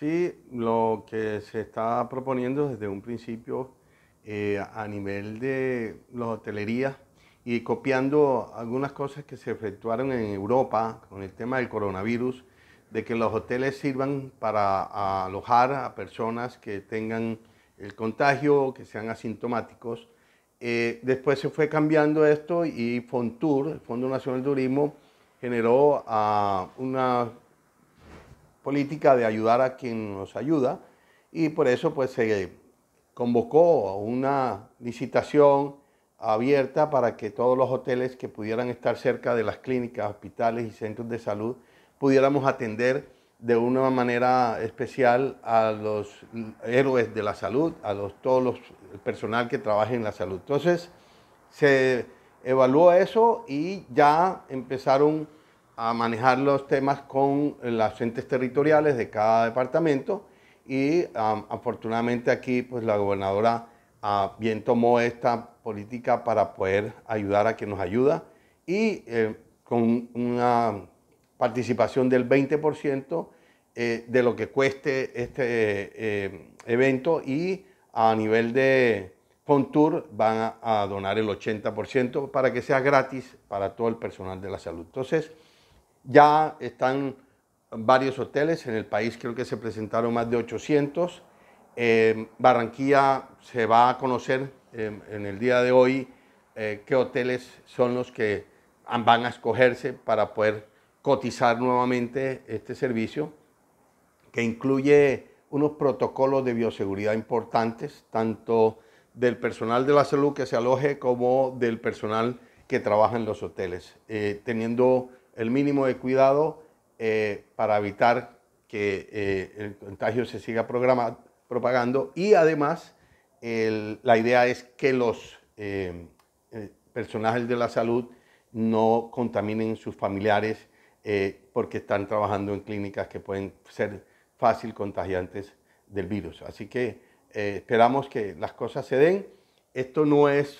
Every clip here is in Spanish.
Sí, lo que se está proponiendo desde un principio eh, a nivel de la hotelerías y copiando algunas cosas que se efectuaron en Europa con el tema del coronavirus, de que los hoteles sirvan para alojar a personas que tengan el contagio, que sean asintomáticos. Eh, después se fue cambiando esto y Fontur, el Fondo Nacional de Turismo, generó ah, una política de ayudar a quien nos ayuda y por eso pues se convocó a una licitación abierta para que todos los hoteles que pudieran estar cerca de las clínicas, hospitales y centros de salud pudiéramos atender de una manera especial a los héroes de la salud, a los, todos los el personal que trabaja en la salud. Entonces, se evaluó eso y ya empezaron a manejar los temas con las entes territoriales de cada departamento y afortunadamente aquí pues la gobernadora ah, bien tomó esta política para poder ayudar a quien nos ayuda y eh, con una participación del 20% eh, de lo que cueste este eh, evento y a nivel de Contour van a, donar el 80% para que sea gratis para todo el personal de la salud. Entonces, ya están varios hoteles, en el país creo que se presentaron más de 800. Eh, Barranquilla se va a conocer eh, en el día de hoy eh, qué hoteles son los que van a escogerse para poder cotizar nuevamente este servicio, que incluye unos protocolos de bioseguridad importantes, tanto del personal de la salud que se aloje como del personal que trabaja en los hoteles, teniendo el mínimo de cuidado eh, para evitar que eh, el contagio se siga propagando y además la idea es que los eh, personajes de la salud no contaminen sus familiares porque están trabajando en clínicas que pueden ser fácil contagiantes del virus. Así que esperamos que las cosas se den. Esto no es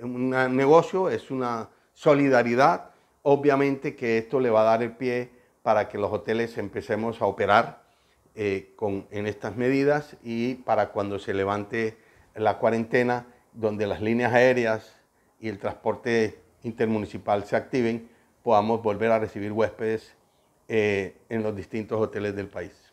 un negocio, es una solidaridad Obviamente que esto le va a dar el pie para que los hoteles empecemos a operar eh, en estas medidas y para cuando se levante la cuarentena, donde las líneas aéreas y el transporte intermunicipal se activen, podamos volver a recibir huéspedes eh, en los distintos hoteles del país.